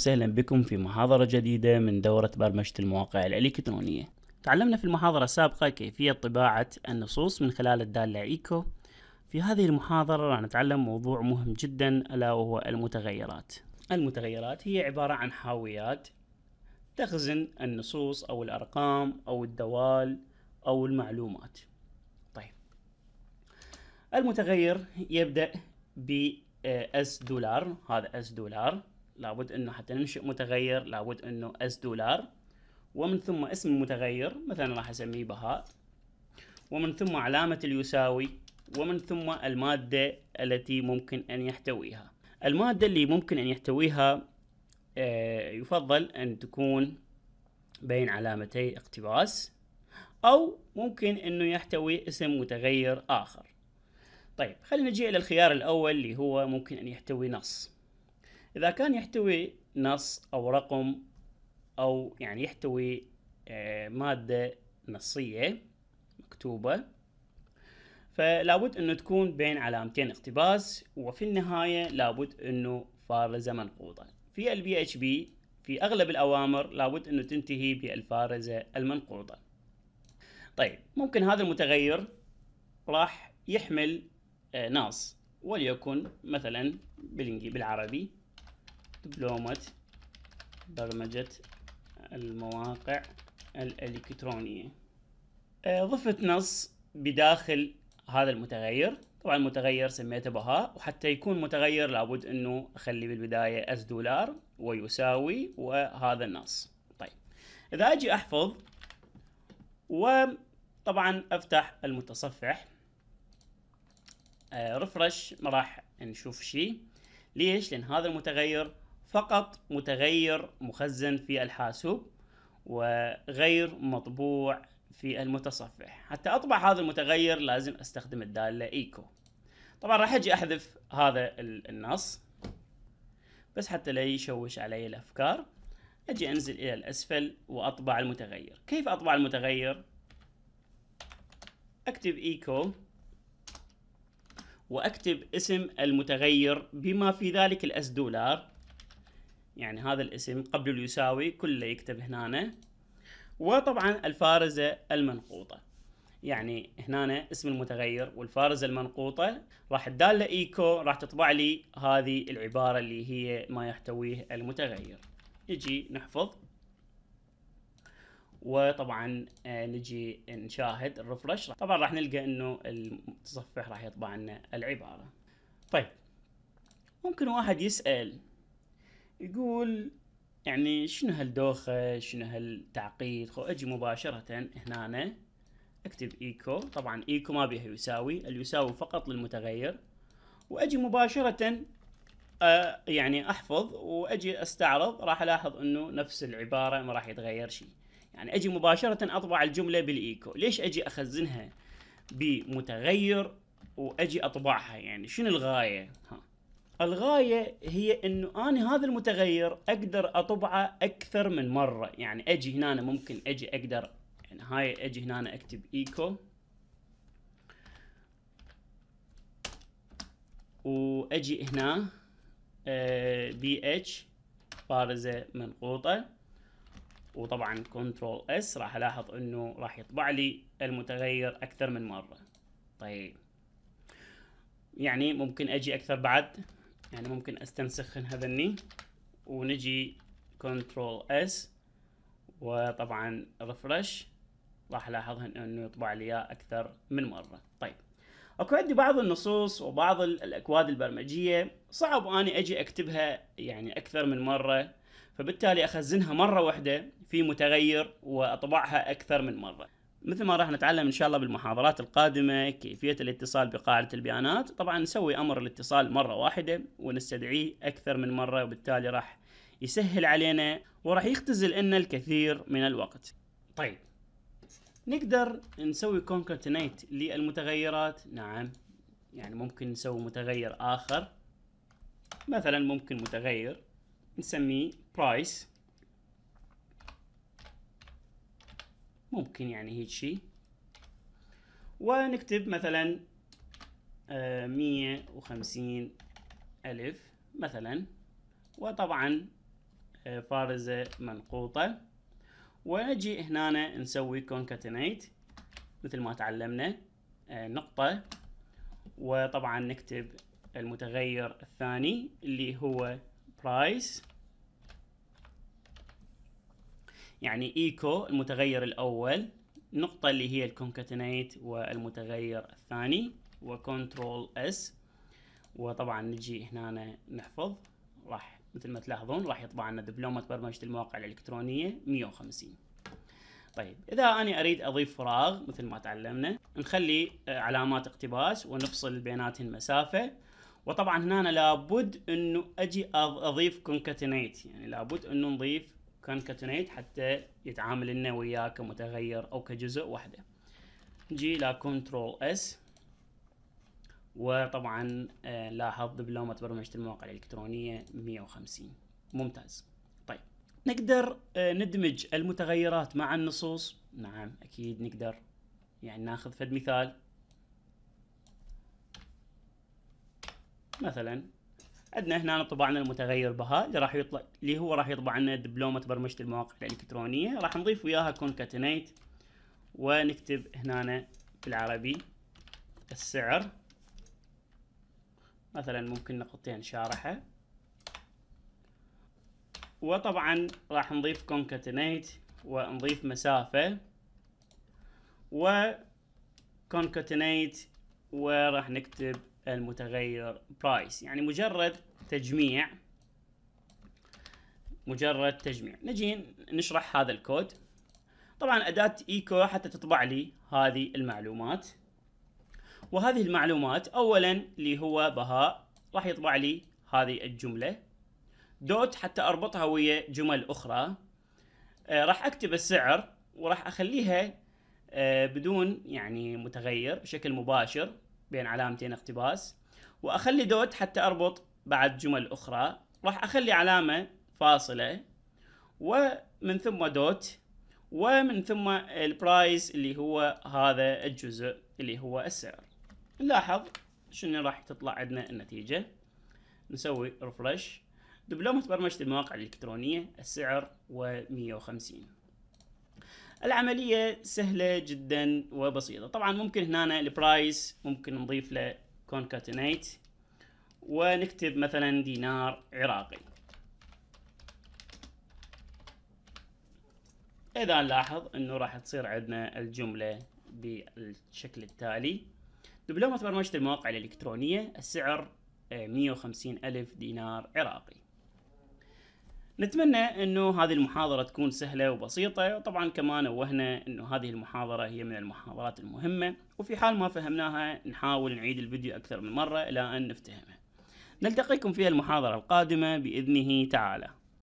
وسهلا بكم في محاضرة جديدة من دورة برمجة المواقع الإلكترونية تعلمنا في المحاضرة السابقة كيفية طباعة النصوص من خلال الدالة إيكو في هذه المحاضرة راح نتعلم موضوع مهم جدا ألا وهو المتغيرات المتغيرات هي عبارة عن حاويات تخزن النصوص أو الأرقام أو الدوال أو المعلومات طيب المتغير يبدأ ب آه، اس دولار هذا اس دولار لابد انه حتى ننشئ متغير لابد انه اس دولار ومن ثم اسم المتغير مثلا راح اسميه بهاء ومن ثم علامة اليساوي ومن ثم المادة التي ممكن أن يحتويها المادة اللي ممكن أن يحتويها آه، يفضل أن تكون بين علامتي اقتباس أو ممكن أنه يحتوي اسم متغير آخر طيب خلينا نجي إلى الخيار الأول اللي هو ممكن أن يحتوي نص إذا كان يحتوي نص أو رقم أو يعني يحتوي آه، مادة نصية مكتوبة فلابد أنه تكون بين علامتين اقتباس وفي النهاية لابد أنه فارزة منقوطة في البي اتش بي في أغلب الأوامر لابد أنه تنتهي بالفارزة المنقوضة طيب ممكن هذا المتغير راح يحمل آه، ناص وليكن مثلا بالعربي دبلومة برمجة المواقع الإلكترونية آه، ضفت نص بداخل هذا المتغير طبعا المتغير سميته بهاء وحتى يكون متغير لابد انه اخلي بالبدايه اس دولار ويساوي وهذا النص طيب اذا اجي احفظ وطبعا افتح المتصفح آه، رفرش ما راح نشوف شيء ليش لان هذا المتغير فقط متغير مخزن في الحاسوب وغير مطبوع في المتصفح حتى اطبع هذا المتغير لازم استخدم الداله ايكو طبعا راح اجي احذف هذا النص بس حتى لا يشوش علي الافكار اجي انزل الى الاسفل واطبع المتغير كيف اطبع المتغير اكتب ايكو واكتب اسم المتغير بما في ذلك الاس دولار يعني هذا الاسم قبل اليساوي كله يكتب هنا وطبعا الفارزة المنقوطة يعني هنا اسم المتغير والفارزة المنقوطة راح الدالة ايكو راح تطبع لي هذه العبارة اللي هي ما يحتويه المتغير نجي نحفظ وطبعا آه، نجي نشاهد الرفرش طبعا راح نلقى انه المتصفح راح يطبع لنا العبارة طيب ممكن واحد يسأل يقول يعني شنو هالدوخة شنو هالتعقيد خو اجي مباشرة هنا اكتب ايكو طبعا ايكو ما بيها يساوي اليساوي فقط للمتغير واجي مباشرة آه يعني احفظ واجي استعرض راح الاحظ انه نفس العبارة ما راح يتغير شيء يعني اجي مباشرة اطبع الجملة بالايكو ليش اجي اخزنها بمتغير واجي اطبعها يعني شنو الغاية ها الغايه هي انه انا هذا المتغير اقدر اطبعه اكثر من مره يعني اجي هنا أنا ممكن اجي اقدر يعني هاي اجي هنا أنا اكتب ايكو واجي هنا آه، بي اتش بارزه منقوطه وطبعا كنترول اس راح الاحظ انه راح يطبع لي المتغير اكثر من مره طيب يعني ممكن اجي اكثر بعد يعني ممكن استنسخ هذا الني ونجي كنترول اس وطبعا ريفرش راح الاحظ انه يطبع لي اكثر من مره طيب اكو عندي بعض النصوص وبعض الاكواد البرمجيه صعب اني اجي اكتبها يعني اكثر من مره فبالتالي اخزنها مره واحده في متغير واطبعها اكثر من مره مثل ما راح نتعلم ان شاء الله بالمحاضرات القادمه كيفيه الاتصال بقاعده البيانات طبعا نسوي امر الاتصال مره واحده ونستدعيه اكثر من مره وبالتالي راح يسهل علينا وراح يختزل لنا الكثير من الوقت طيب نقدر نسوي كونكاتينيت للمتغيرات نعم يعني ممكن نسوي متغير اخر مثلا ممكن متغير نسميه برايس ممكن يعني هيك شيء ونكتب مثلا آه، مية وخمسين ألف مثلا وطبعا آه، فارزة منقوطة ونجي هنا نسوي concatenate مثل ما تعلمنا آه، نقطة وطبعا نكتب المتغير الثاني اللي هو price يعني ايكو المتغير الاول نقطة اللي هي الكونكاتينيت والمتغير الثاني وكنترول اس وطبعا نجي هنا نحفظ راح مثل ما تلاحظون راح يطبع لنا دبلومة برمجة المواقع الإلكترونية 150 طيب إذا أنا أريد أضيف فراغ مثل ما تعلمنا نخلي آه، علامات اقتباس ونفصل بيناتهم مسافة وطبعا هنا لابد انه اجي اضيف كونكاتينيت يعني لابد انه نضيف كونكاتينيت حتى يتعامل لنا وياه كمتغير او كجزء وحده نجي الى كنترول اس وطبعا آه، لاحظ دبلومة برمجة المواقع الإلكترونية 150 ممتاز طيب نقدر آه، ندمج المتغيرات مع النصوص نعم أكيد نقدر يعني ناخذ فد مثال مثلا عندنا هنا طبع المتغير بها اللي راح يطلع اللي هو راح يطبع لنا دبلومه برمجه المواقع الالكترونيه راح نضيف وياها كونكاتينيت ونكتب هنا بالعربي السعر مثلا ممكن نقطتين شارحه وطبعا راح نضيف كونكاتينيت ونضيف مسافه و كونكاتينيت وراح نكتب المتغير برايس يعني مجرد تجميع مجرد تجميع نجي نشرح هذا الكود طبعا أداة إيكو حتى تطبع لي هذه المعلومات وهذه المعلومات أولا اللي هو بهاء راح يطبع لي هذه الجملة دوت حتى أربطها ويا جمل أخرى آه راح أكتب السعر وراح أخليها آه بدون يعني متغير بشكل مباشر بين علامتين اقتباس واخلي دوت حتى اربط بعد جمل اخرى راح اخلي علامه فاصله ومن ثم دوت ومن ثم البرايس اللي هو هذا الجزء اللي هو السعر نلاحظ شنو راح تطلع عندنا النتيجه نسوي ريفرش دبلومه برمجه المواقع الالكترونيه السعر و 150 العمليه سهله جدا وبسيطه طبعا ممكن هنا البرايس ممكن نضيف له كونكاتينيت ونكتب مثلا دينار عراقي اذا نلاحظ انه راح تصير عندنا الجمله بالشكل التالي دبلومة برمجة المواقع الإلكترونية السعر 150 ألف دينار عراقي نتمنى انه هذه المحاضرة تكون سهلة وبسيطة وطبعا كمان نوهنا انه هذه المحاضرة هي من المحاضرات المهمة وفي حال ما فهمناها نحاول نعيد الفيديو اكثر من مرة الى ان نفتهمها نلتقيكم في المحاضرة القادمة باذنه تعالى